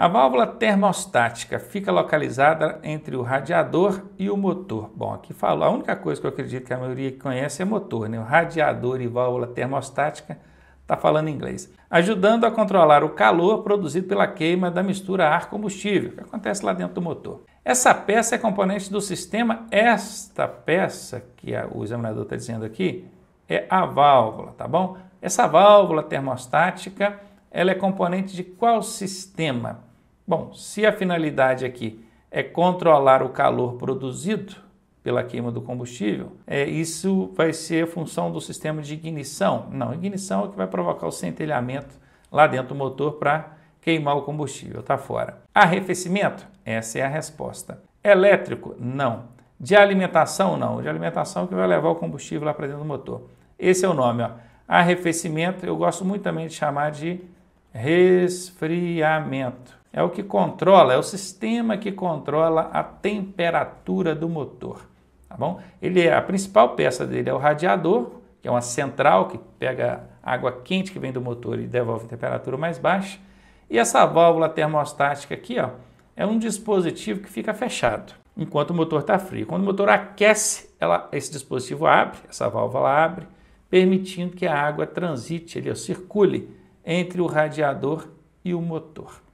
A válvula termostática fica localizada entre o radiador e o motor. Bom, aqui falo, a única coisa que eu acredito que a maioria conhece é motor, né? O radiador e válvula termostática está falando em inglês. Ajudando a controlar o calor produzido pela queima da mistura ar-combustível, que acontece lá dentro do motor. Essa peça é componente do sistema. Esta peça que o examinador está dizendo aqui é a válvula, tá bom? Essa válvula termostática ela é componente de qual sistema? Bom, se a finalidade aqui é controlar o calor produzido pela queima do combustível, é, isso vai ser função do sistema de ignição. Não, ignição é o que vai provocar o centelhamento lá dentro do motor para queimar o combustível, está fora. Arrefecimento? Essa é a resposta. Elétrico? Não. De alimentação? Não. De alimentação é que vai levar o combustível lá para dentro do motor. Esse é o nome, ó. Arrefecimento, eu gosto muito também de chamar de resfriamento é o que controla, é o sistema que controla a temperatura do motor, tá bom? Ele é a principal peça dele é o radiador, que é uma central que pega água quente que vem do motor e devolve em temperatura mais baixa, e essa válvula termostática aqui, ó, é um dispositivo que fica fechado enquanto o motor está frio. Quando o motor aquece, ela, esse dispositivo abre, essa válvula abre, permitindo que a água transite, ele circule entre o radiador e o motor.